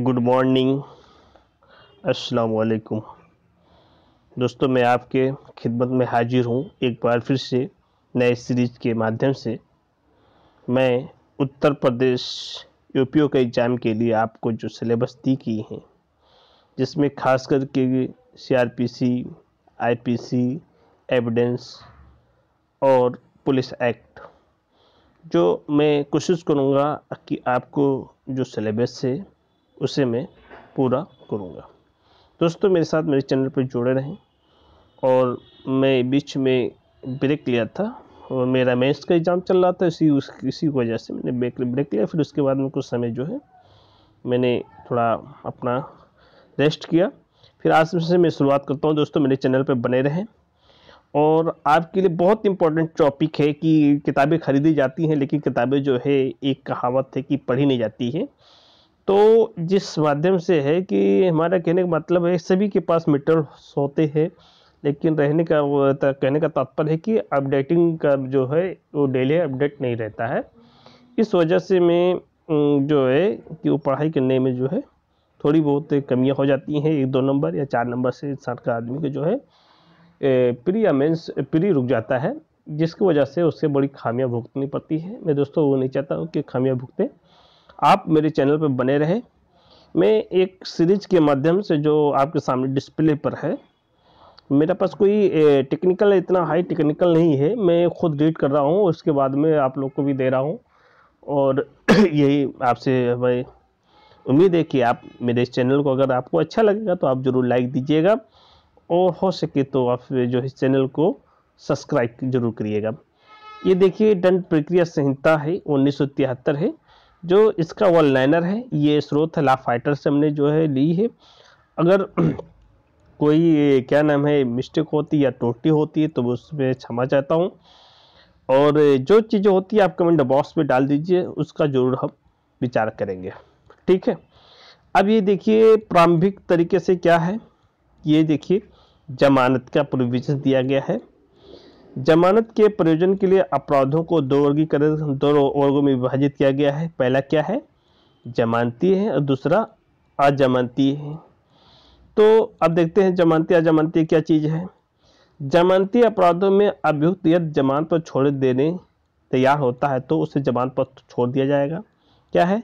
good morning अस्सलाम वालेकुम दोस्तों मैं आपके खिदमत में हाजिर हूँ एक बार फिर से नए सीरीज़ के माध्यम से मैं उत्तर प्रदेश यूपीओ के एग्ज़ाम के लिए आपको जो सिलेबस दी की है जिसमें खास करके सीआरपीसी, आईपीसी, एविडेंस और पुलिस एक्ट जो मैं कोशिश करूँगा कि आपको जो सिलेबस है उसे मैं पूरा करूँगा दोस्तों मेरे साथ मेरे चैनल पर जुड़े रहें और मैं बीच में ब्रेक लिया था और मेरा मैथ्स का एग्ज़ाम चल रहा था इसी उस इसी वजह से मैंने ब्रेक ब्रेक लिया फिर उसके बाद में कुछ समय जो है मैंने थोड़ा अपना रेस्ट किया फिर आज से मैं शुरुआत करता हूँ दोस्तों मेरे चैनल पर बने रहें और आपके लिए बहुत इंपॉर्टेंट टॉपिक है कि किताबें खरीदी जाती हैं लेकिन किताबें जो है एक कहावत है कि पढ़ी नहीं जाती है तो जिस माध्यम से है कि हमारा कहने का मतलब है सभी के पास मीटर्स होते हैं लेकिन रहने का वो कहने का तात्पर्य है कि अपडेटिंग का जो है वो डेली अपडेट नहीं रहता है इस वजह से मैं जो है कि वो पढ़ाई करने में जो है थोड़ी बहुत कमियां हो जाती हैं एक दो नंबर या चार नंबर से इंसान का आदमी का जो है प्री या मेंस प्री रुक जाता है जिसकी वजह से उससे बड़ी खामियां भुगतनी पड़ती है मैं दोस्तों वो नहीं चाहता हूँ कि खामियां भुगतें आप मेरे चैनल पर बने रहे मैं एक सीरीज के माध्यम से जो आपके सामने डिस्प्ले पर है मेरे पास कोई टेक्निकल इतना हाई टेक्निकल नहीं है मैं खुद रीड कर रहा हूँ उसके बाद में आप लोग को भी दे रहा हूँ और यही आपसे हमें उम्मीद है कि आप मेरे इस चैनल को अगर आपको अच्छा लगेगा तो आप ज़रूर लाइक दीजिएगा और हो सके तो आप जो इस चैनल को सब्सक्राइब जरूर करिएगा ये देखिए दंड प्रक्रिया संहिता है उन्नीस है जो इसका वन लाइनर है ये स्रोत है ला फाइटर से हमने जो है ली है अगर कोई क्या नाम है मिस्टेक होती है या टोटी होती है तो उसमें क्षमा चाहता हूँ और जो चीज़ें होती है आप कमेंट बॉक्स में डाल दीजिए उसका ज़रूर हम विचार करेंगे ठीक है अब ये देखिए प्रारंभिक तरीके से क्या है ये देखिए जमानत का प्रोविजन दिया गया है जमानत के प्रयोजन के लिए अपराधों को दो वर्गीकरण दो वर्गों में विभाजित किया गया है पहला क्या है जमानती है और दूसरा अजमानती है तो अब देखते हैं जमानती अजमानती क्या चीज़ है जमानती अपराधों में अभियुक्त यदि जमानत पर छोड़ देने तैयार होता है तो उसे जमानत पर छोड़ दिया जाएगा क्या है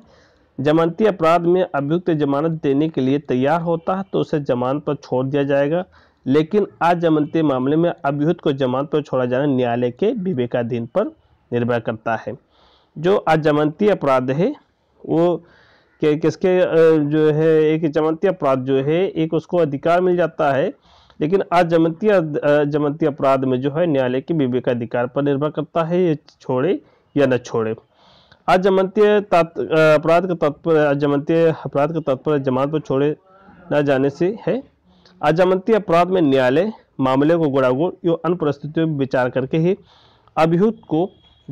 जमानती अपराध में अभियुक्त जमानत देने के लिए तैयार होता है तो उसे जमानत पर छोड़ दिया जाएगा लेकिन आज जमानती मामले में अभियुक्त को जमानत पर छोड़ा जाना न्यायालय के विवेकाधीन पर निर्भर करता है जो आज जमानती अपराध है वो के किसके जो है एक जमानती अपराध जो है एक उसको अधिकार मिल जाता है लेकिन आज जमंती जमंती अपराध में जो है न्यायालय के विवेकाधिकार पर निर्भर करता है ये छोड़े या न छोड़े आज जमंती अपराध का तत्पर जमंती अपराध का तत्पर जमानत पर छोड़े न जाने से है अजामती अपराध में न्यायालय मामले को गुड़ागुड़ एवं अन्य परिस्थितियों में विचार करके ही अभियुक्त को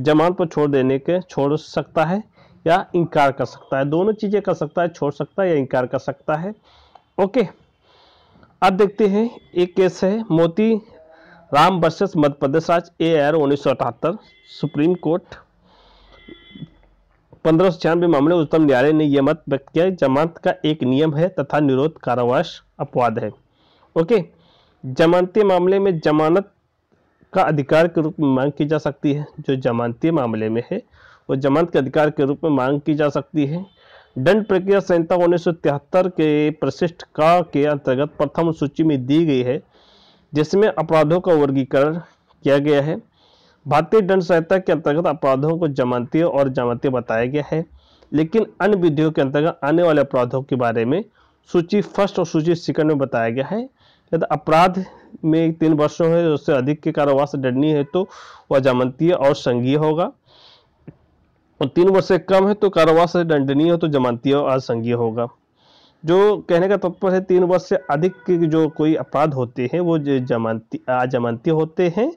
जमानत पर छोड़ देने के छोड़ सकता है या इनकार कर सकता है दोनों चीज़ें कर सकता है छोड़ सकता है या इनकार कर सकता है ओके अब देखते हैं एक केस है मोती राम वर्सेस मध्य प्रदेश राज्य ए आर उन्नीस सुप्रीम कोर्ट पंद्रह सौ छियानवे मामले उच्चतम न्यायालय ने यह मत व्यक्त किया जमानत का एक नियम है तथा निरोध कारावास अपवाद है ओके जमानती मामले में जमानत का अधिकार के रूप में मांग की जा सकती है जो जमानती मामले में है वो जमानत के अधिकार के रूप में मांग की जा सकती है दंड प्रक्रिया संहिता उन्नीस के प्रशिष्ट का के अंतर्गत प्रथम सूची में दी गई है जिसमें अपराधों का वर्गीकरण किया गया है भारतीय दंड संहिता के अंतर्गत अपराधों को जमानती और जमानती बताया गया है लेकिन अन्य विधियों के अंतर्गत आने वाले अपराधों के बारे में सूची फर्स्ट और सूची सेकंड में बताया गया है यदि अपराध में तीन वर्षों है उससे अधिक के कारावास दंडनीय है तो वह जमानतीय और संघीय होगा और तीन वर्ष से कम है तो कारावास दंडनीय हो तो जमानतीय और संघीय होगा जो कहने का तत्पर है तीन वर्ष से अधिक के जो कोई अपराध होते हैं वो जमानती अजमानती होते हैं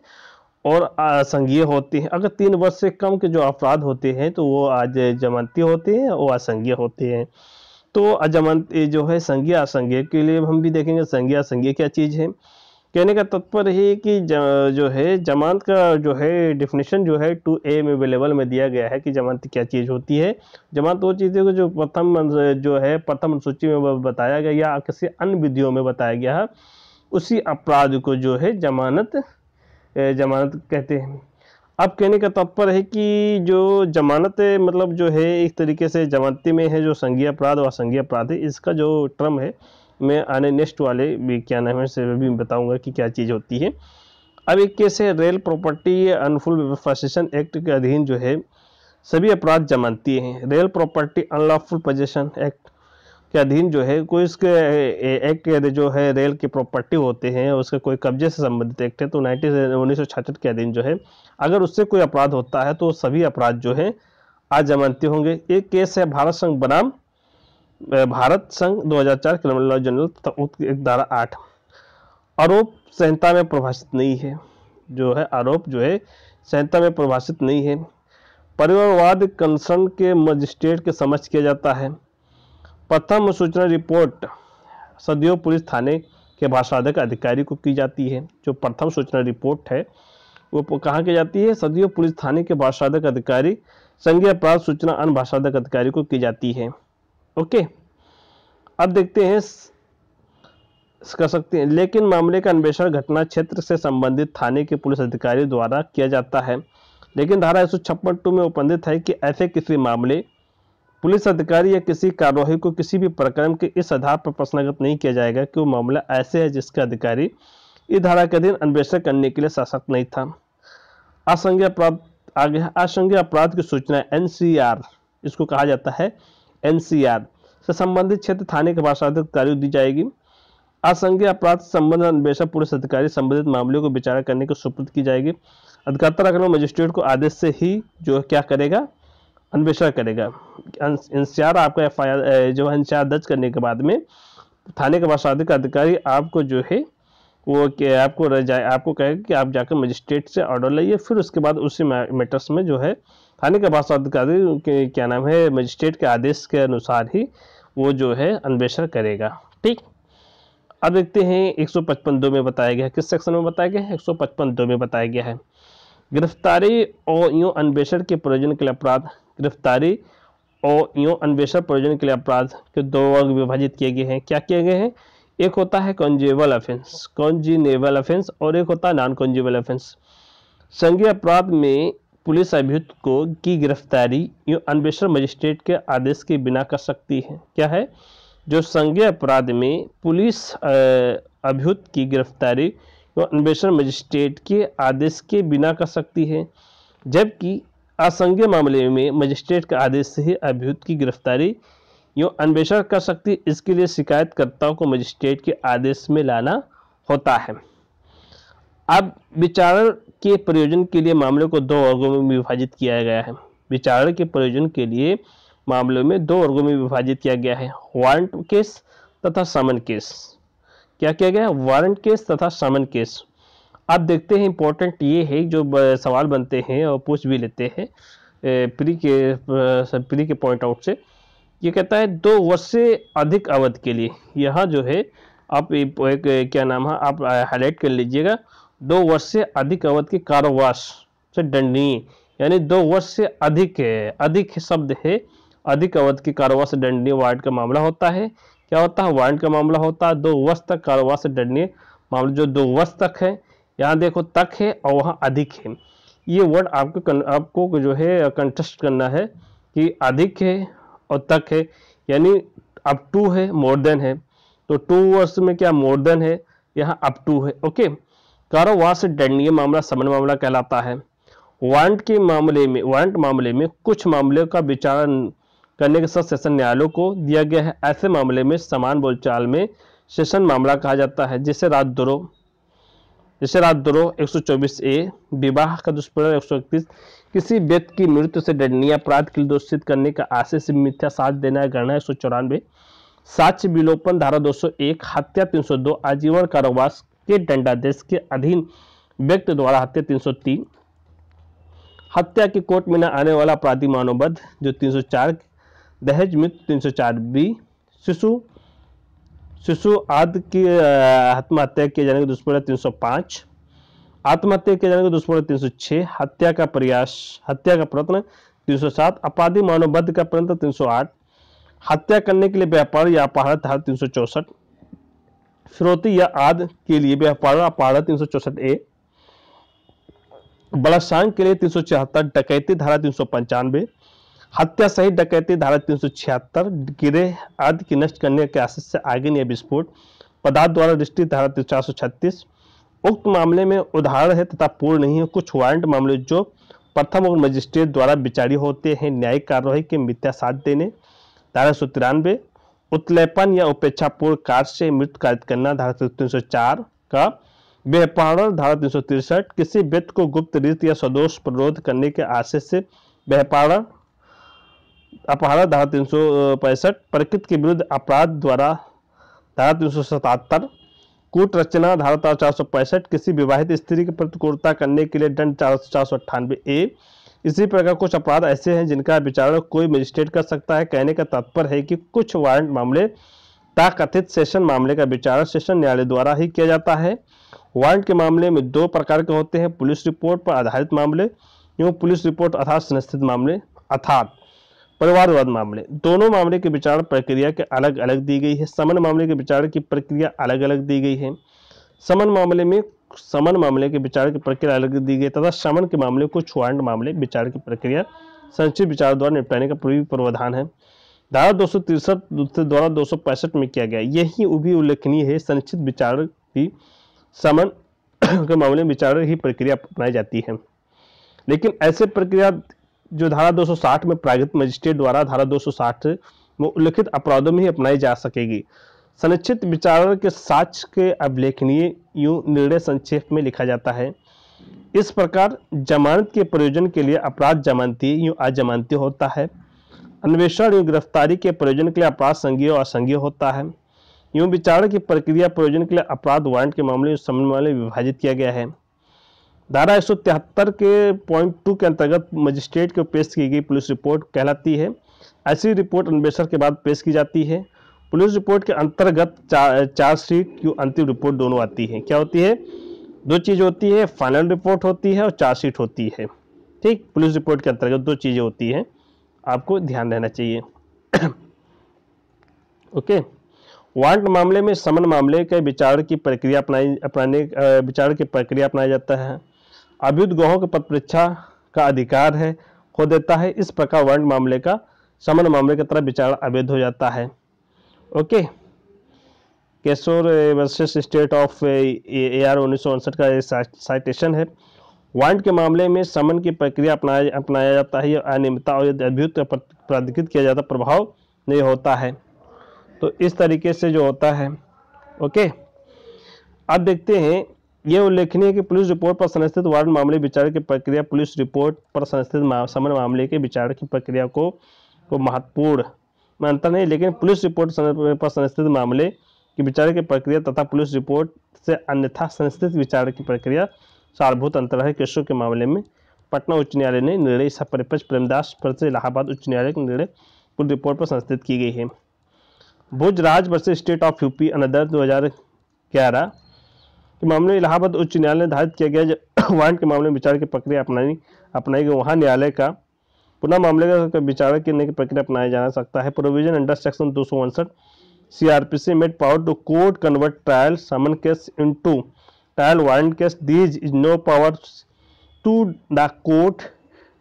और असंघीय होते हैं अगर तीन वर्ष से कम के जो अपराध होते हैं तो वो आज जमानती होते हैं और असंघीय होते हैं तो अजमंत जो है संज्ञा असंज्ञा के लिए हम भी देखेंगे संज्ञा असंज्ञा क्या चीज़ है कहने का तत्पर है कि जो है जमानत का जो है डिफिनेशन जो है टू ए में अवेलेबल में दिया गया है कि जमानत क्या चीज़ होती है जमानत वो चीज़ें को जो प्रथम जो है प्रथम अनुसूची में बताया गया या किसी अन्य विधियों में बताया गया उसी अपराध को जो है जमानत जमानत कहते हैं अब कहने का तात्पर्य है कि जो जमानत मतलब जो है एक तरीके से जमानती में है जो संघीय अपराध व संघीय अपराध है इसका जो टर्म है मैं आने नेक्स्ट वाले भी क्या नाम है से भी बताऊंगा कि क्या चीज़ होती है अब एक केस है रेल प्रॉपर्टी अनफुल प्रोफेशन एक्ट के अधीन जो है सभी अपराध जमानती हैं rail property unlawful possession act के अधीन जो है कोई उसके एक्ट जो है रेल की प्रॉपर्टी होते हैं उसके कोई कब्जे से संबंधित एक्ट है तो नाइनटीन उन्नीस के अधीन जो है अगर उससे कोई अपराध होता है तो सभी अपराध जो है आज जमानती होंगे एक केस है भारत संघ बनाम भारत संघ 2004 किलोमीटर जनरल धारा आठ आरोप संहिता में प्रभाषित नहीं है जो है आरोप जो है संहिता में प्रभाषित नहीं है परिवारवाद कंसर्न के मजिस्ट्रेट के समझ किया जाता है प्रथम सूचना रिपोर्ट सदियों पुलिस थाने के भाषाधक अधिकारी को की जाती है जो प्रथम सूचना रिपोर्ट है वो कहाँ की जाती है सदियों पुलिस थाने के भाषाधक अधिकारी संघीय अपराध सूचना अन्य भाषाधक अधिकारी को की जाती है ओके अब देखते हैं कर सकते हैं लेकिन मामले का अन्वेषण घटना क्षेत्र से संबंधित थाने के पुलिस अधिकारी द्वारा किया जाता है लेकिन धारा एक सौ में उपबंधित है कि ऐसे किसी मामले पुलिस अधिकारी या किसी कार्रवाई को किसी भी प्रकरण के इस आधार पर प्रश्नगत नहीं किया जाएगा कि वो मामला ऐसे है जिसका अधिकारी इस धारा के अधीन अन्वेषण करने के लिए सशक्त नहीं था असंज्ञ अपराध आगे असंज्ञ अपराध की सूचना एन इसको कहा जाता है एन से संबंधित क्षेत्र थाने के भाषाधिकारी दी जाएगी असंज्ञ अपराध संबंध अन्वेषण पुलिस अधिकारी संबंधित मामले को विचार करने की सुपुर्द की जाएगी अधिकतर अगर मजिस्ट्रेट को आदेश से ही जो क्या करेगा अन्वेषण करेगा एनसीआर आपका एफ जो है एनसीआर दर्ज करने के बाद में थाने के प्रशासनिक अधिकारी आपको जो है वो के आपको जाए आपको कहेगा कि आप जाकर मजिस्ट्रेट से ऑर्डर लाइए फिर उसके बाद उसी मैटर्स में जो है थाने के अधिकारी क्या नाम है मजिस्ट्रेट के आदेश के अनुसार ही वो जो है अन्वेषण करेगा ठीक अब देखते हैं एक सौ पचपन दो में बताया गया है किस सेक्शन में बताया गया है एक सौ पचपन दो में बताया गया है गिरफ्तारी और यूँ अन्वेषण के प्रयोजन के लिए अपराध गिरफ्तारी और यूँ अन्वेषण प्रयोजन के लिए अपराध के दो वर्ग विभाजित किए गए हैं क्या किए गए हैं एक होता है कॉन्जेबल अफेंस कॉन्जीनेबल अफेंस और एक होता है नॉन कॉन्जेबल अफेंस संघीय अपराध में पुलिस अभियुक्त को की गिरफ्तारी यूँ अन्वेषण मजिस्ट्रेट के आदेश के बिना कर सकती है क्या है जो संघीय अपराध में पुलिस अभियुक्त की गिरफ्तारी अन्वेषण मजिस्ट्रेट के आदेश के बिना कर सकती है जबकि असंज्ञ मामले में मजिस्ट्रेट का आदेश से ही अभियुक्त की गिरफ्तारी यूँ अन्वेषण कर सकती इसके लिए शिकायतकर्ताओं को मजिस्ट्रेट के आदेश में लाना होता है अब विचारण के प्रयोजन के लिए मामले को दो वर्गों में विभाजित किया गया है विचारण के प्रयोजन के लिए मामलों में दो वर्गों में विभाजित किया गया है वारंट केस तथा समन केस क्या किया गया वारंट केस तथा समन केस आप देखते हैं इम्पोर्टेंट ये है जो सवाल बनते हैं और पूछ भी लेते हैं प्री के प्री के पॉइंट आउट से ये कहता है दो वर्ष से अधिक अवधि के लिए यहाँ जो है आप एक, क्या नाम है आप हाईलाइट कर लीजिएगा दो वर्ष से अधिक अवधि के कारोबार से दंडनीय यानी दो वर्ष से अधिक अधिक शब्द है अधिक अवधि के कारोबार से दंडनीय वारंट का मामला होता है क्या होता है वारंट का मामला होता है दो वर्ष तक कारोबार से दंडनीय मामला जो दो वर्ष तक है यहाँ देखो तक है और वहाँ अधिक है ये वर्ड आपको कन, आपको जो है कंटेस्ट करना है कि अधिक है और तक है यानी अप टू है मोर देन है तो टू वर्ष में क्या मोर देन है यहाँ अप टू है ओके कारो से दंडनीय मामला समन मामला कहलाता है वारंट के मामले में वारंट मामले में कुछ मामले का विचार करने के साथ सेशन न्यायालय को दिया गया है ऐसे मामले में समान बोलचाल में सेशन मामला कहा जाता है जिसे राजद्रोह जैसे राजद्रोह एक ए विवाह का दुष्प्रभाव एक किसी व्यक्ति की मृत्यु से दंडनीय अपराध के लिए दोषित करने का आशय से मिथ्या साथ देना गणना एक सौ चौरानवे साक्ष्य विलोपन धारा 201 हत्या 302 आजीवन कारावास के दंडादेश के अधीन व्यक्ति द्वारा हत्या 303 हत्या के कोर्ट में न आने वाला अपराधी मानोबद्ध जो 304 दहेज मृत्यु तीन बी शिशु शिशु आदि की आत्महत्या किए जाने के दुष्परिणाम तीन सौ पाँच आत्महत्या किए जाने के दुष्परिणाम तीन सौ छः हत्या का प्रयास हत्या का प्रयत्न तीन सौ सात अपाधी मानवबद्ध का प्रयत्न तीन सौ आठ हत्या करने के लिए व्यापार या अपहरण तीन सौ चौसठ श्रोती या आदि के लिए व्यापार अपहरण तीन सौ चौसठ ए बलात्सांग के लिए तीन सौ चौहत्तर डकैती धारा तीन सौ पंचानवे हत्या सहित डकैती धारा तीन गिरे आदि की नष्ट करने के आशय से आगे नहीं विस्फोट पदार्थ द्वारा दृष्टि धारा तीन उक्त मामले में उदाहरण है तथा पूर्ण नहीं है कुछ वारंट मामले जो प्रथम और मजिस्ट्रेट द्वारा विचारी होते हैं न्यायिक कार्यवाही के मिथ्या साथ देने धारा सौ तिरानवे उत्लेपन या उपेक्षापूर्ण कार्य से मृत कार्य करना धारा तीन सौ चार का व्यापारण धारा तीन सौ तिरसठ किसी व्यक्ति को गुप्त रीत या सदोष प्ररोध करने के आशय से व्यापारण अपहरण धारा तीन सौ पैंसठ प्रकृति के विरुद्ध अपराध द्वारा धारा तीन सौ सतहत्तर कूट रचना धारा चार सौ पैंसठ किसी विवाहित स्त्री के प्रति क्रूरता करने के लिए दंड चार चार सौ अट्ठानवे ए इसी प्रकार कुछ अपराध ऐसे हैं जिनका विचारण कोई मजिस्ट्रेट कर सकता है कहने का तात्पर्य है कि कुछ वारंट मामले ताकथित सेशन मामले का विचारण सेशन न्यायालय द्वारा ही किया जाता है वारंट के मामले में दो प्रकार के होते हैं पुलिस रिपोर्ट पर आधारित मामले एवं पुलिस रिपोर्ट अर्थात संस्थित मामले अर्थात परिवारवाद मामले दोनों मामले की विचार प्रक्रिया के अलग अलग दी गई है समन मामले के विचार की प्रक्रिया अलग अलग दी गई है समन मामले में समन मामले के विचार की प्रक्रिया अलग दी गई तथा समन के मामले को छुआंट मामले विचार की प्रक्रिया संचित विचार द्वारा निपटाने का पूर्वी प्रावधान है धारा दो सौ तिरसठ द्वारा दो सौ पैंसठ में किया गया यही भी उल्लेखनीय है संचित विचार भी समन के मामले में विचार ही प्रक्रिया अपनाई जाती है लेकिन ऐसे प्रक्रिया जो धारा 260 में प्रागत मजिस्ट्रेट द्वारा धारा 260 में उल्लिखित अपराधों में ही अपनाई जा सकेगी संरक्षित विचार के साक्ष के अभिलेखनीय यू निर्णय संक्षेप में लिखा जाता है इस प्रकार जमानत के प्रयोजन के लिए अपराध जमानती यूं अजमानती होता है अन्वेषण यूं गिरफ्तारी के प्रयोजन के लिए अपराध संघीय और असंघीय होता है यूं विचारण की प्रक्रिया प्रयोजन के लिए अपराध वारंट के मामले समन्वय विभाजित किया गया है धारा एक के पॉइंट टू के अंतर्गत मजिस्ट्रेट को पेश की गई पुलिस रिपोर्ट कहलाती है ऐसी रिपोर्ट अन्वेषण के बाद पेश की जाती है पुलिस रिपोर्ट के अंतर्गत चार्जशीट की अंतिम रिपोर्ट दोनों आती है क्या होती है दो चीज़ होती है फाइनल रिपोर्ट होती है और चार्जशीट होती है ठीक पुलिस रिपोर्ट के अंतर्गत दो चीज़ें होती हैं आपको ध्यान रहना चाहिए ओके वारंट मामले में समन मामले के विचार की प्रक्रिया अपनाई अपनाने विचार की प्रक्रिया अपनाया जाता है अभ्युत गहों के पद परीक्षा का अधिकार है खो देता है इस प्रकार वर्ण मामले का समन मामले की तरह विचार अवैध हो जाता है okay Keshor versus state of A R उन्नीस का साइटेशन है वांट के मामले में समन की प्रक्रिया अपनाया अपनाया जाता है अनियमितता और यदि अभ्युत प्राधिकृत किया जाता प्रभाव नहीं होता है तो इस तरीके से जो होता है ओके अब देखते हैं यह उल्लेखनीय है कि पुलिस रिपोर्ट पर संस्थित वारंट मामले विचार की प्रक्रिया पुलिस रिपोर्ट पर संस्थित समन मामले के विचार की प्रक्रिया को को महत्वपूर्ण मानता नहीं लेकिन पुलिस रिपोर्ट पर संस्थित मामले की विचार की प्रक्रिया तथा पुलिस रिपोर्ट से अन्यथा संस्थित विचार की प्रक्रिया सारभूत अंतर है केसों के मामले में पटना उच्च न्यायालय ने निर्णय इस परिपक्ष प्रेमदास पर से इलाहाबाद उच्च न्यायालय के निर्णय पुलिस रिपोर्ट पर संस्थित की गई है Bhuj Raj versus state of UP another ग्यारह के मामले इलाहाबाद उच्च न्यायालय निर्धारित किया गया जब वारंट के मामले में विचार की प्रक्रिया अपनाई अपनाई गई वहाँ न्यायालय का पुनः मामले का विचार करने की प्रक्रिया अपनाया जा सकता है प्रोविजन अंडर सेक्शन दो सौ उनसठ C R P C made power to court convert trial summon case in trial warrant case these is no power to the court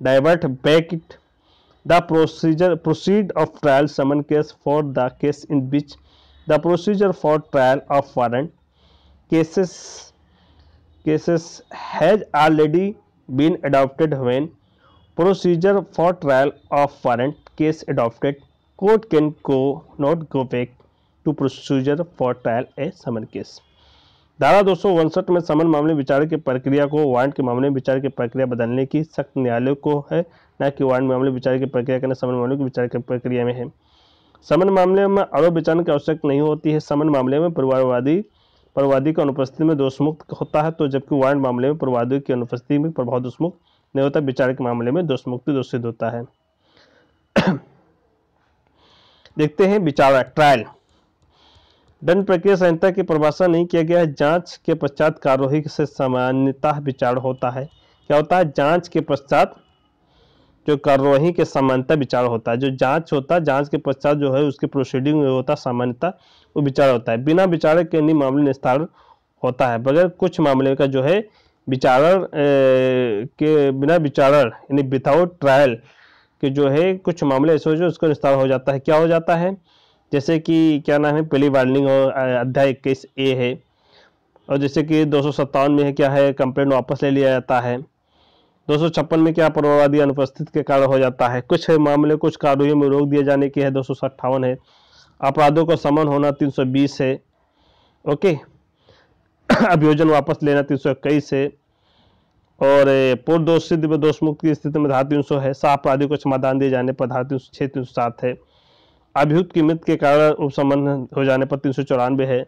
divert back it the procedure proceed of trial summon case for the case in which the procedure for trial of warrant cases cases has already been adopted when procedure for trial of warrant case adopted court can को not go back to procedure for trial a summon case धारा दो में समन मामले विचार की प्रक्रिया को warrant के मामले में विचार की प्रक्रिया बदलने की सख्त न्यायालय को है न कि वारंट मामले विचार की प्रक्रिया करना समन मामले की विचार की प्रक्रिया में है समन मामले में आरोप विचारण की आवश्यकता नहीं होती है समन मामले में परिवारवादी प्रवादी की अनुपस्थिति में दोषमुक्त होता है तो जबकि वारंट मामले में प्रवादी की अनुपस्थिति में प्रभाव दोषमुक्त नहीं होता विचार के मामले में दोषमुक्ति दोष सिद्ध होता है देखते हैं विचार ट्रायल दंड प्रक्रिया संहिता की परिभाषा नहीं किया गया है जांच के पश्चात कार्यवाही से सामान्यतः विचार होता है क्या होता है जांच के पश्चात जो कार्यवाही के सामान्यता विचार होता है जो जांच होता है जांच के पश्चात जो है उसके प्रोसीडिंग में होता है सामान्यता वो विचार होता है बिना विचार के नहीं मामले निस्तारण होता है बगैर कुछ मामले का जो है विचारण के बिना विचारण यानी विदाउट ट्रायल के जो है कुछ मामले ऐसे हो जो उसका निस्तार हो जाता है क्या हो जाता है जैसे कि क्या नाम है पहली वार्निंग और अध्याय इक्कीस ए है और जैसे कि दो में है क्या है कंप्लेंट वापस ले लिया जाता है दो में क्या पूर्ववादी अनुपस्थित के कारण हो जाता है कुछ मामले कुछ कार्रवाई में रोक दिए जाने की है दो है अपराधों का समन होना 320 है ओके अभियोजन वापस लेना इक्कीस है और पूर्व दोष सिद्ध में दोष मुक्त की स्थिति में धारा सौ है सा अपराधी को समाधान दिए जाने पर धारा तीन सौ छः तीन सौ सात है अभियुक्त की मृत्यु के कारण उपसमन हो जाने पर तीन सौ चौरानवे है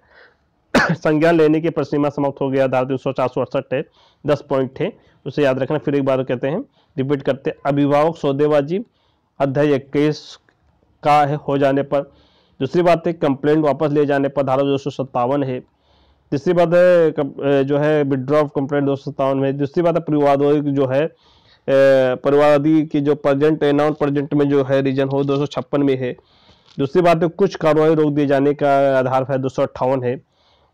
संज्ञान लेने की परिसीमा समाप्त हो गया धारा तीन सौ चार सौ अड़सठ है दस पॉइंट है उसे याद रखना फिर एक बार कहते हैं रिपीट करते हैं अभिभावक सौदेबाजी अध्याय इक्कीस का है हो जाने पर दूसरी बात है कंप्लेंट वापस ले जाने पर धारा दो सौ सत्तावन है तीसरी बात है जो है विड्रॉ ऑफ कंप्लेंट दो सौ सत्तावन में दूसरी बात है परिवारवादी जो है परिवारवादी की जो प्रजेंट है नॉन प्रजेंट में जो है रीजन हो दो में है दूसरी बात है कुछ कार्रवाई रोक दिए जाने का आधार है दो है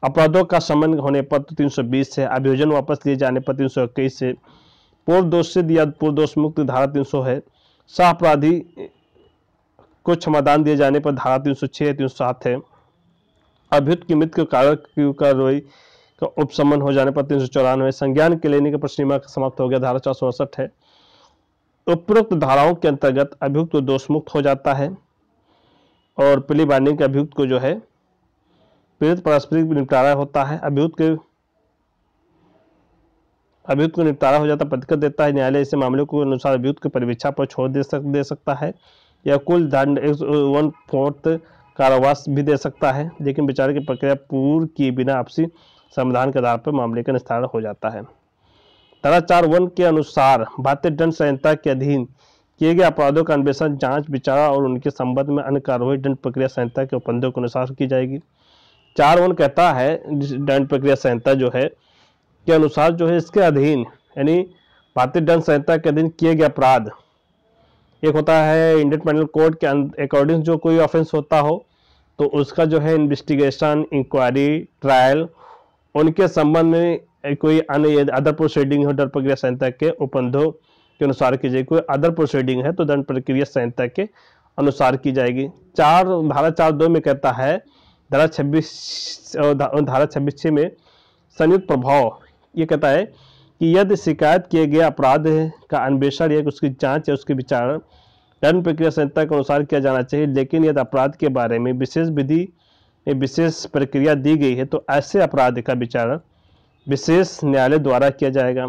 अपराधों का समन होने पर तो 320 है अभियोजन वापस लिए जाने पर तीन से पूर्व दोष से दिया पूर्व दोष मुक्त धारा 300 है सह अपराधी को क्षमादान दिए जाने पर धारा 306 सात है अभियुक्त की मृत्यु कारक की कार्रवाई का उपसमन हो जाने पर तीन सौ चौरानवे संज्ञान के लेने का प्रश्निमा समाप्त हो गया धारा चार है उपरोक्त धाराओं के अंतर्गत अभियुक्त दोष मुक्त हो जाता है और पिली पुलिबानी के अभियुक्त को जो है पीड़ित पारस्परिक निपटारा होता है अभियुक्त के अभियुक्त को निपटारा हो जाता प्रतिकर देता है न्यायालय इसे मामले को अनुसार अभियुक्त के परीक्षा पर छोड़ दे, सक, दे सकता है या कुल दंड एक वन फोर्थ कारावास भी दे सकता है लेकिन विचार की प्रक्रिया पूर्व किए बिना आपसी संविधान के आधार पर मामले का निस्तारण हो जाता है धारा चार वन के अनुसार भारतीय दंड संहिता के अधीन किए गए अपराधों का अन्वेषण जाँच विचार और उनके संबंध में अन्य कार्रवाई दंड प्रक्रिया संहिता के उपबंधों के अनुसार की जाएगी चार वन कहता है दंड प्रक्रिया संहिता जो है के अनुसार जो है इसके अधीन यानी भारतीय दंड संहिता के अधीन किए गए अपराध एक होता है इंडियन पेनल कोड के अकॉर्डिंग जो कोई ऑफेंस होता हो तो उसका जो है इन्वेस्टिगेशन इंक्वायरी ट्रायल उनके संबंध में कोई अन्य अदर प्रोसीडिंग हो दंड प्रक्रिया संहिता के उपबंधों के अनुसार की जाएगी कोई अदर प्रोसीडिंग है तो दंड प्रक्रिया संहिता के अनुसार की जाएगी चार भारत चार दो में कहता है धारा छब्बीस धारा छब्बीस छः में संयुक्त प्रभाव ये कहता है कि यदि शिकायत किए गए अपराध का अन्वेषण या उसकी जांच या उसके विचार दंड प्रक्रिया संहिता के अनुसार किया जाना चाहिए लेकिन यदि अपराध के बारे में विशेष विधि या विशेष प्रक्रिया दी गई है तो ऐसे अपराध का विचार विशेष न्यायालय द्वारा किया जाएगा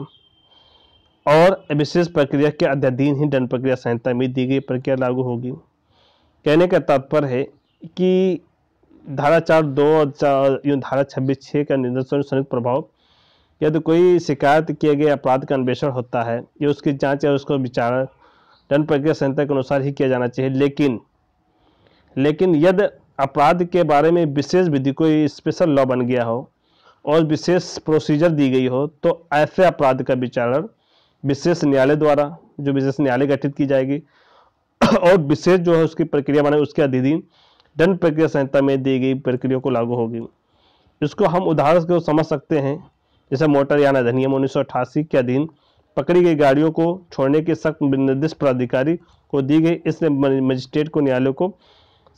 और विशेष प्रक्रिया के अध्याधीन ही दंड प्रक्रिया संहिता में दी गई प्रक्रिया लागू होगी कहने का तात्पर्य है कि धारा चार दो और चार धारा छब्बीस छः का निर्देशन संयुक्त प्रभाव यदि तो कोई शिकायत किए गए अपराध का अन्वेषण होता है या उसकी जांच या उसको विचार दंड प्रक्रिया संहिता के अनुसार ही किया जाना चाहिए लेकिन लेकिन यदि अपराध के बारे में विशेष विधि कोई स्पेशल लॉ बन गया हो और विशेष प्रोसीजर दी गई हो तो ऐसे अपराध का विचारण विशेष न्यायालय द्वारा जो विशेष न्यायालय गठित की जाएगी और विशेष जो है उसकी प्रक्रिया बने उसके अधीन दंड प्रक्रिया संहिता में दी गई प्रक्रिया को लागू होगी इसको हम उदाहरण के समझ सकते हैं जैसे मोटर यान अधिनियम उन्नीस के अधीन पकड़ी गई गाड़ियों को छोड़ने के सख्त निर्देश प्राधिकारी को दी गई इसलिए मजिस्ट्रेट को न्यायालय को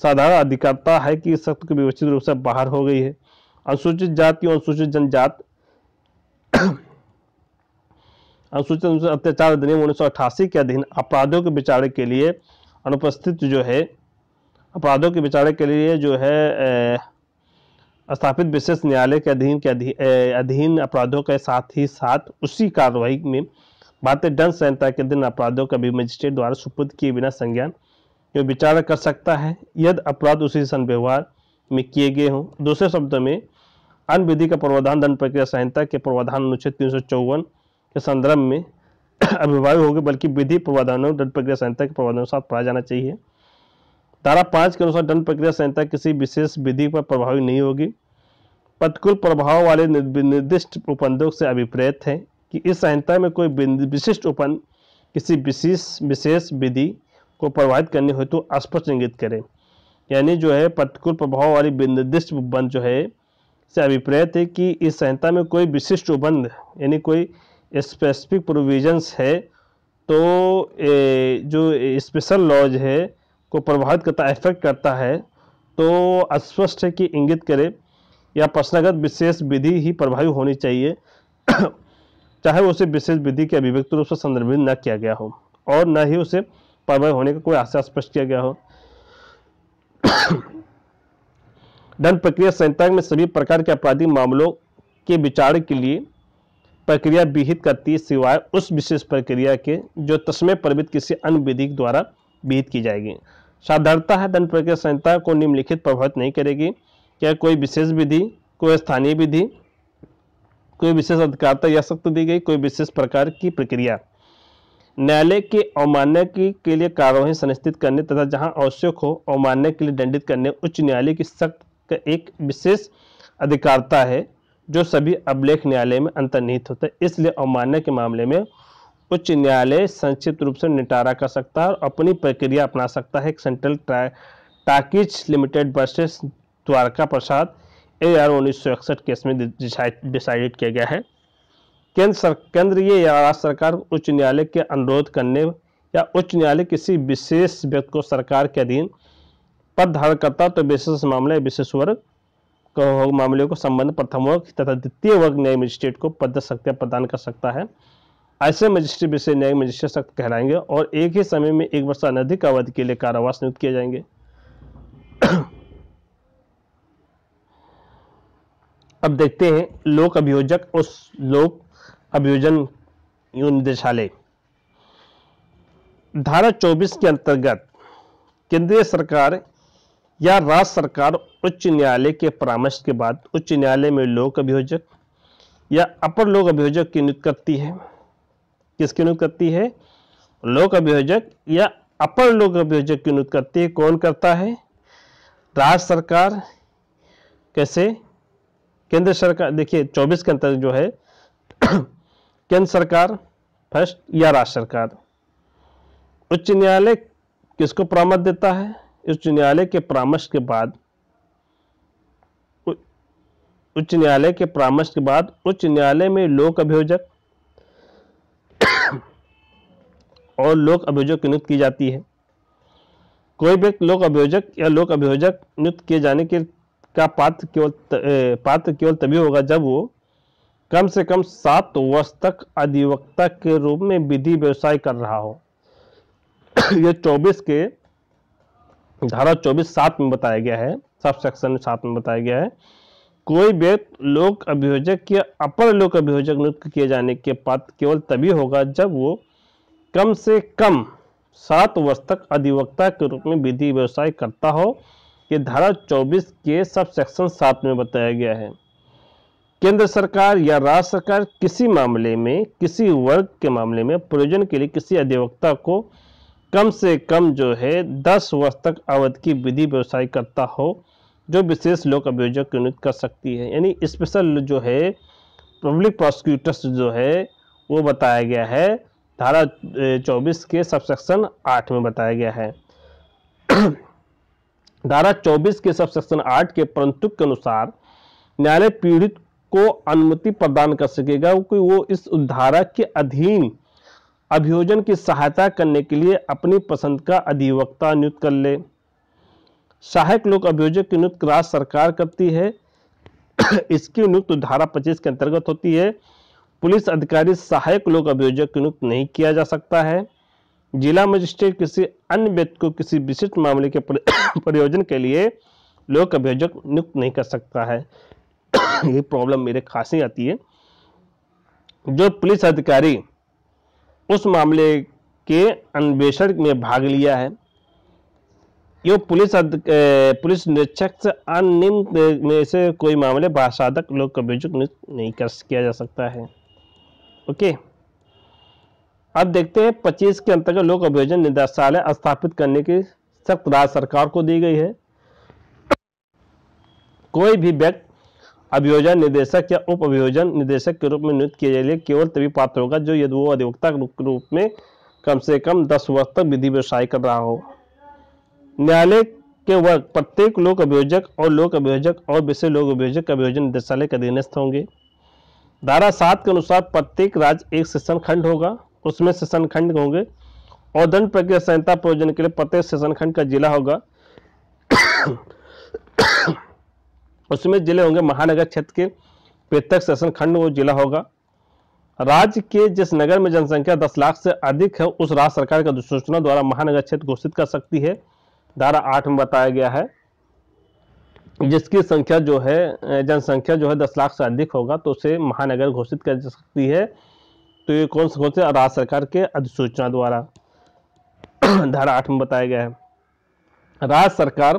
साधारण अधिकारता है कि इस सख्त व्यवस्थित रूप से बाहर हो गई है अनुसूचित जाति और अनुसूचित जनजात अनुसूचित अत्याचार अधिनियम उन्नीस के अधीन अपराधों के विचार के लिए अनुपस्थित जो है अपराधों के विचार के लिए जो है स्थापित विशेष न्यायालय के अधीन के अधीन अपराधों के साथ ही साथ उसी कार्रवाई में भारतीय दंड संहिता के दिन अपराधों का भी मजिस्ट्रेट द्वारा सुपुर्द किए बिना संज्ञान जो विचार कर सकता है यदि अपराध उसी सन व्यवहार में किए गए हों दूसरे शब्दों में अन्य विधि का प्रावधान दंड प्रक्रिया संहिता के प्रावधान अनुच्छेद तीन के संदर्भ में अभिभावी होगी बल्कि विधि प्रावधानों दंड प्रक्रिया संहिता के प्रावधानों के साथ पढ़ा जाना चाहिए धारा पाँच के अनुसार दंड प्रक्रिया संहिता किसी विशेष विधि पर प्रभावी नहीं होगी प्रतिकूल प्रभाव वाले निर्दिष्ट उपबंधों से अभिप्रेत है कि इस संहिता में कोई विशिष्ट उपबंध किसी विशेष विशेष विधि को प्रभावित करने हेतु तो स्पष्ट इंगित करें यानी जो है प्रतिकूल प्रभाव वाली विनिर्दिष्ट उपबंध जो है से अभिप्रेत है कि इस संहिता में कोई विशिष्ट उपबंध यानी कोई स्पेसिफिक प्रोविजंस है तो ए, जो स्पेशल लॉज है को प्रभावित करता इफेक्ट करता है तो अस्पष्ट है कि इंगित करे या प्रश्नागत विशेष विधि ही प्रभावी होनी चाहिए चाहे उसे विशेष विधि के अभिव्यक्त रूप से संदर्भित न किया गया हो और न ही उसे प्रभावी होने का कोई आशा स्पष्ट किया गया हो दंड प्रक्रिया संहिता में सभी प्रकार के आपराधिक मामलों के विचार के लिए प्रक्रिया विहित करती है सिवाय उस विशेष प्रक्रिया के जो तस्मय प्रवृत्त किसी अन्य विधि द्वारा विहित की जाएगी साधारणता है दंड प्रक्रिया संहिता को निम्नलिखित प्रभावित नहीं करेगी क्या कोई विशेष विधि कोई स्थानीय विधि कोई विशेष अधिकारता या सख्त दी गई कोई विशेष प्रकार की प्रक्रिया न्यायालय के अवमान्य की के लिए कार्यवाही सुनिश्चित करने तथा जहां आवश्यक हो अवमान्य के लिए दंडित करने उच्च न्यायालय की सख्त का एक विशेष अधिकारता है जो सभी अभिलेख न्यायालय में अंतर्निहित होता है इसलिए अवमान्य के मामले में उच्च न्यायालय संक्षिप्त रूप से निटारा कर सकता है और अपनी प्रक्रिया अपना सकता है central talkies limited versus Dwarka Prasad A R उन्नीस केस में डिसाइडेड किया गया है केंद्र सर केंद्रीय या राज्य सरकार उच्च न्यायालय के अनुरोध करने या उच्च न्यायालय किसी विशेष व्यक्ति को सरकार के अधीन पद धारण करता तो विशेष मामले विशेष वर्ग मामले को संबंध प्रथम वर्ग तथा द्वितीय वर्ग न्याय मजिस्ट्रेट को पद सत्या प्रदान कर सकता है ऐसे मजिस्ट्रेट विषय न्यायिक मजिस्ट्रेट सख्त कहलाएंगे और एक ही समय में एक वर्ष अनधिक अवधि के लिए कारावास नियुक्त किए जाएंगे अब देखते हैं लोक अभियोजक उस लोक अभियोजन निदेशालय धारा 24 के अंतर्गत केंद्रीय सरकार या राज्य सरकार उच्च न्यायालय के परामर्श के बाद उच्च न्यायालय में लोक अभियोजक या अपर लोक अभियोजक की नियुक्त करती है किसकी नियुक्त करती है लोक अभियोजक या अपर लोक अभियोजक की नियुक्त करती है कौन करता है राज्य सरकार कैसे केंद्र सरकार देखिए 24 के अंतर्गत जो है केंद्र सरकार फर्स्ट या राज्य सरकार उच्च न्यायालय किसको परामर्श देता है उच्च न्यायालय के परामर्श के बाद उच्च न्यायालय के परामर्श के बाद उच्च न्यायालय में लोक अभियोजक और लोक अभियोजक की नियुक्त की जाती है कोई व्यक्ति लोक अभियोजक या लोक अभियोजक नियुक्त किए जाने के का पात्र केवल पात्र केवल तभी होगा जब वो कम से कम सात वर्ष तक अधिवक्ता के रूप में विधि व्यवसाय कर रहा हो यह 24 के धारा 24 सात में बताया गया है सब सेक्शन सात में बताया गया है कोई व्यक्ति लोक अभियोजक या अपर लोक अभियोजक नियुक्त किए जाने के पात्र केवल तभी होगा जब वो कम से कम सात वर्ष तक अधिवक्ता के रूप में विधि व्यवसाय करता हो ये धारा 24 के सब सेक्शन सात में बताया गया है केंद्र सरकार या राज्य सरकार किसी मामले में किसी वर्ग के मामले में प्रयोजन के लिए किसी अधिवक्ता को कम से कम जो है दस वर्ष तक अवधि की विधि व्यवसाय करता हो जो विशेष लोक अभियोजक की नियुक्त कर सकती है यानी स्पेशल जो है पब्लिक प्रोसिक्यूटर्स जो है वो बताया गया है धारा चौबीस के सबसेक्शन आठ में बताया गया है धारा चौबीस के सबसेक्शन आठ के परंतु के अनुसार न्यायालय पीड़ित को अनुमति प्रदान कर सकेगा कि वो इस धारा के अधीन अभियोजन की सहायता करने के लिए अपनी पसंद का अधिवक्ता नियुक्त कर ले सहायक लोक अभियोजक की नियुक्त राज्य सरकार करती है इसकी नियुक्त धारा पच्चीस के अंतर्गत होती है पुलिस अधिकारी सहायक लोक अभियोजक नियुक्त नहीं किया जा सकता है जिला मजिस्ट्रेट किसी अन्य व्यक्ति को किसी विशिष्ट मामले के प्रयोजन के लिए लोक अभियोजक नियुक्त नहीं कर सकता है ये प्रॉब्लम मेरे खासी आती है जो पुलिस अधिकारी उस मामले के अन्वेषण में भाग लिया है यो पुलिस पुलिस निरीक्षक से अनिम्न में से कोई मामले भाषादक लोक अभियोजक नियुक्त नहीं कर किया जा सकता है ओके अब देखते हैं पच्चीस के अंतर्गत लोक अभियोजन निदेशालय स्थापित करने की सख्त राज्य सरकार को दी गई है कोई भी व्यक्ति अभियोजन निदेशक या उप अभियोजन निदेशक के रूप में नियुक्त किए जाए केवल तभी पात्र होगा जो यदि वो अधिवक्ता के रूप में कम से कम दस वर्ष तक विधि व्यवसाय कर रहा हो न्यायालय के वर्ग प्रत्येक लोक अभियोजक और लोक अभियोजक और विषय लोक अभियोजक अभियोजन निदेशालय के अधीनस्थ होंगे धारा सात के अनुसार प्रत्येक राज्य एक शिक्षण खंड होगा उसमें शिक्षण खंड होंगे और दंड प्रक्रिया संहिता प्रयोजन के लिए प्रत्येक शिक्षण खंड का जिला होगा उसमें जिले होंगे महानगर क्षेत्र के प्रत्येक सेशन खंड वो जिला होगा राज्य के जिस नगर में जनसंख्या 10 लाख से अधिक है उस राज्य सरकार का अधिसूचना द्वारा महानगर क्षेत्र घोषित कर सकती है धारा आठ में बताया गया है जिसकी संख्या जो है जनसंख्या जो है दस लाख से अधिक होगा तो उसे महानगर घोषित कर जा सकती है तो ये कौन सा कौन राज्य सरकार के अधिसूचना द्वारा धारा आठ में बताया गया है राज्य सरकार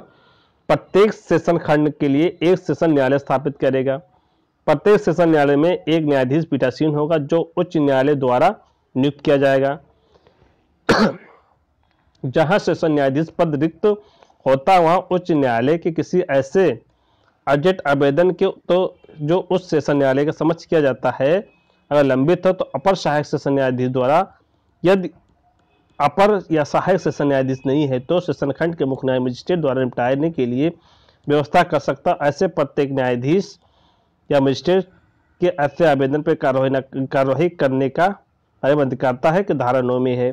प्रत्येक सेशन खंड के लिए एक सेशन न्यायालय स्थापित करेगा प्रत्येक सेशन न्यायालय में एक न्यायाधीश पीठासीन होगा जो उच्च न्यायालय द्वारा नियुक्त किया जाएगा जहां सेशन न्यायाधीश पद रिक्त होता वहाँ उच्च न्यायालय के किसी ऐसे अर्जेंट आवेदन के तो जो उस सेशन न्यायालय के समक्ष किया जाता है अगर लंबित हो तो अपर सहायक सेशन न्यायाधीश द्वारा यदि अपर या सहायक सेशन न्यायाधीश नहीं है तो सेशन खंड के मुख्य न्याय मजिस्ट्रेट द्वारा निपटाने के लिए व्यवस्था कर सकता ऐसे प्रत्येक न्यायाधीश या मजिस्ट्रेट के ऐसे आवेदन पर कार्रवाई कार्रवाई करने का अधिकारता है कि धारा नौ में है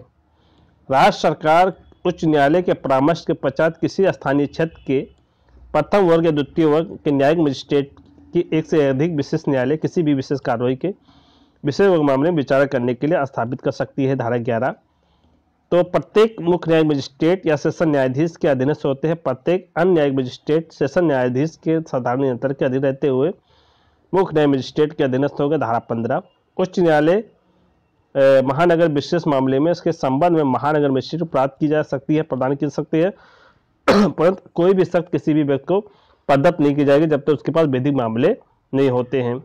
राज्य सरकार उच्च न्यायालय के परामर्श के पश्चात किसी स्थानीय क्षेत्र के प्रथम वर्ग या द्वितीय वर्ग के न्यायिक मजिस्ट्रेट की एक से अधिक विशेष न्यायालय किसी भी विशेष कार्रवाई के विशेष वर्ग मामले में विचार करने के लिए स्थापित कर सकती है धारा ग्यारह तो प्रत्येक मुख्य न्यायिक मजिस्ट्रेट या सेशन न्यायाधीश के अधीनस्थ होते हैं प्रत्येक अन्य न्यायिक मजिस्ट्रेट सेशन न्यायाधीश के साधारण नियंत्रण के अधीन रहते हुए मुख्य न्याय मजिस्ट्रेट के अधीनस्थ होगा धारा पंद्रह उच्च न्यायालय महानगर विशेष मामले में इसके संबंध में महानगर मजिस्ट्रेट प्राप्त की जा सकती है प्रदान की जा सकती है परंतु कोई भी शख्स किसी भी व्यक्ति को पदत्त नहीं की जाएगी जब तक तो उसके पास वैधिक मामले नहीं होते हैं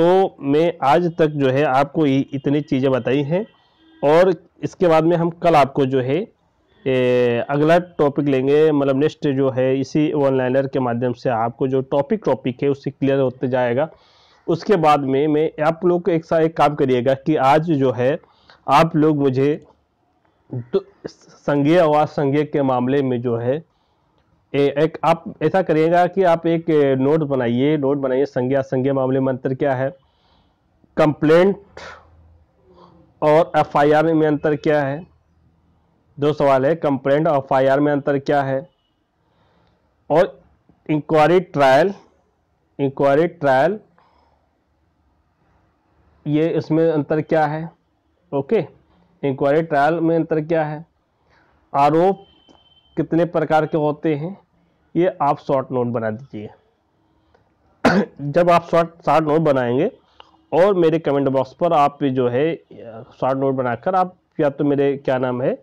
तो मैं आज तक जो है आपको इतनी चीज़ें बताई हैं और इसके बाद में हम कल आपको जो है ए, अगला टॉपिक लेंगे मतलब नेक्स्ट जो है इसी ऑनलाइनर के माध्यम से आपको जो टॉपिक टॉपिक है उससे क्लियर होते जाएगा उसके बाद में मैं आप लोग को एक साथ एक काम करिएगा कि आज जो है आप लोग मुझे तो संघीय और संज्ञा के मामले में जो है ए, एक आप ऐसा करिएगा कि आप एक नोट बनाइए नोट बनाइए संज्ञा संज्ञा मामले में अंतर क्या है कंप्लेंट और एफआईआर में अंतर क्या है दो सवाल है कंप्लेंट और एफआईआर में अंतर क्या है और इंक्वायरी ट्रायल इंक्वायरी ट्रायल ये इसमें अंतर क्या है ओके इंक्वायरी ट्रायल में अंतर क्या है आरोप कितने प्रकार के होते हैं ये आप शॉर्ट नोट बना दीजिए जब आप शॉर्ट शॉर्ट नोट बनाएंगे और मेरे कमेंट बॉक्स पर आप जो है शॉर्ट नोट बनाकर आप या तो मेरे क्या नाम है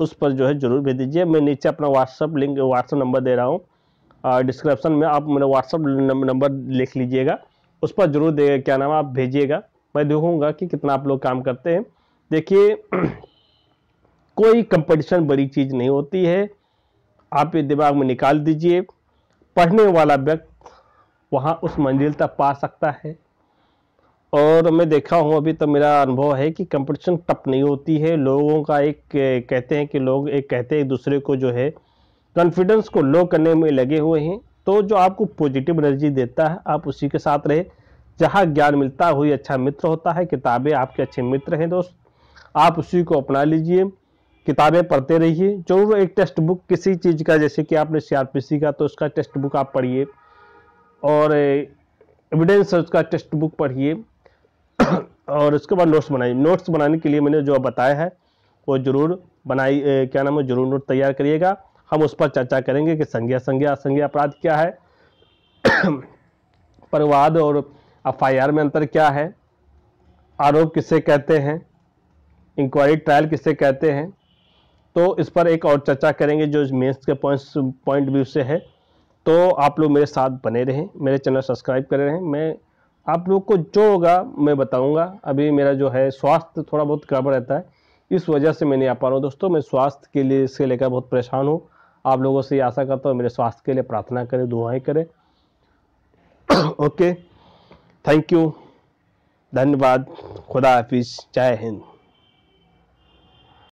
उस पर जो है ज़रूर भेज दीजिए मैं नीचे अपना व्हाट्सअप लिंक व्हाट्सअप नंबर दे रहा हूँ डिस्क्रिप्शन में आप मेरा व्हाट्सअप नंबर लिख लीजिएगा उस पर ज़रूर दे क्या नाम आप भेजिएगा मैं देखूंगा कि कितना आप लोग काम करते हैं देखिए कोई कंपटीशन बड़ी चीज़ नहीं होती है आप ये दिमाग में निकाल दीजिए पढ़ने वाला व्यक्ति वहाँ उस मंजिल तक पा सकता है और मैं देखा हूँ अभी तो मेरा अनुभव है कि कंपटीशन टप नहीं होती है लोगों का एक कहते हैं कि लोग एक कहते हैं एक दूसरे को जो है कॉन्फिडेंस को लो करने में लगे हुए हैं तो जो आपको पॉजिटिव एनर्जी देता है आप उसी के साथ रहे जहाँ ज्ञान मिलता हुई अच्छा मित्र होता है किताबें आपके अच्छे मित्र हैं दोस्त आप उसी को अपना लीजिए किताबें पढ़ते रहिए जरूर एक टेक्स्ट बुक किसी चीज़ का जैसे कि आपने सी का तो उसका टेक्स्ट बुक आप पढ़िए और एविडेंस उसका का टेक्स्ट बुक पढ़िए और उसके बाद नोट्स बनाइए नोट्स बनाने के लिए मैंने जो बताया है वो ज़रूर बनाई क्या नाम है जरूर नोट तैयार करिएगा हम उस पर चर्चा करेंगे कि संज्ञा संज्ञा असंज्ञा अपराध क्या है परवाद और एफ आई आर में अंतर क्या है आरोप किससे कहते हैं इंक्वायरी ट्रायल किससे कहते हैं तो इस पर एक और चर्चा करेंगे जो मेन्स के पॉइंट्स पॉइंट व्यू से है तो आप लोग मेरे साथ बने रहें मेरे चैनल सब्सक्राइब करे रहें मैं आप लोग को जो होगा मैं बताऊंगा अभी मेरा जो है स्वास्थ्य थोड़ा बहुत गड़बड़ रहता है इस वजह से मैं नहीं आ पा रहा हूँ दोस्तों मैं स्वास्थ्य के लिए इसके लेकर बहुत परेशान हूँ आप लोगों से ये आशा करता हूँ मेरे स्वास्थ्य के लिए प्रार्थना करें दुआएं करें ओके थैंक यू धन्यवाद खुदा हाफिज़ जय हिंद